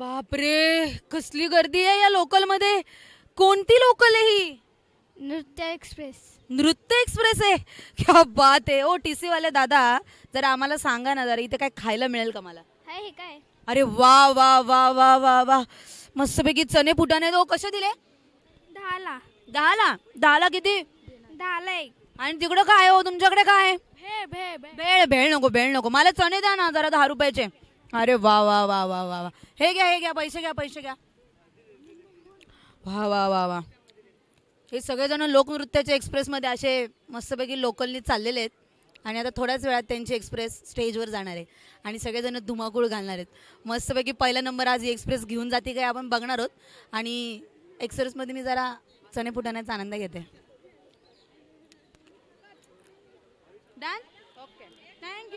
बापरे कसली गर्दी आहे या लोकल मध्ये कोणती लोकल आहे ही नृत्य एक्सप्रेस नृत्य एक्सप्रेस आहे क्या बात आहे ओ टी वाले दादा जरा आम्हाला सांगा ना जरा इथे काय खायला मिळेल का मला हे काय अरे वा वा वा वा वा वा मस्तपैकी चणे फुटाने तो कसे दिले दहाला दहाला दहाला किती दहाला एक आणि तिकडं काय हो तुमच्याकडे काय भेळ भेळ भेळ नको भेळ नको मला चणे द्या ना जरा दहा रुपयाचे अरे वा वा वा वा वा वा हे घ्या हे घ्या पैसे घ्या पैसे घ्या वा वा वा वा हे सगळेजण लोकनृत्याच्या एक्सप्रेसमध्ये असे मस्तपैकी लोकलनी चाललेले आहेत आणि आता थोड्याच वेळात त्यांची एक्सप्रेस स्टेजवर जाणार आहे आणि सगळेजण धुमाकूळ घालणार आहेत मस्तपैकी पहिला नंबर आज ही एक्सप्रेस घेऊन जाते काय आपण बघणार आहोत आणि एक्सप्रेसमध्ये मी जरा चणे फुटाण्याचा आनंद घेते डन ओके थँक्यू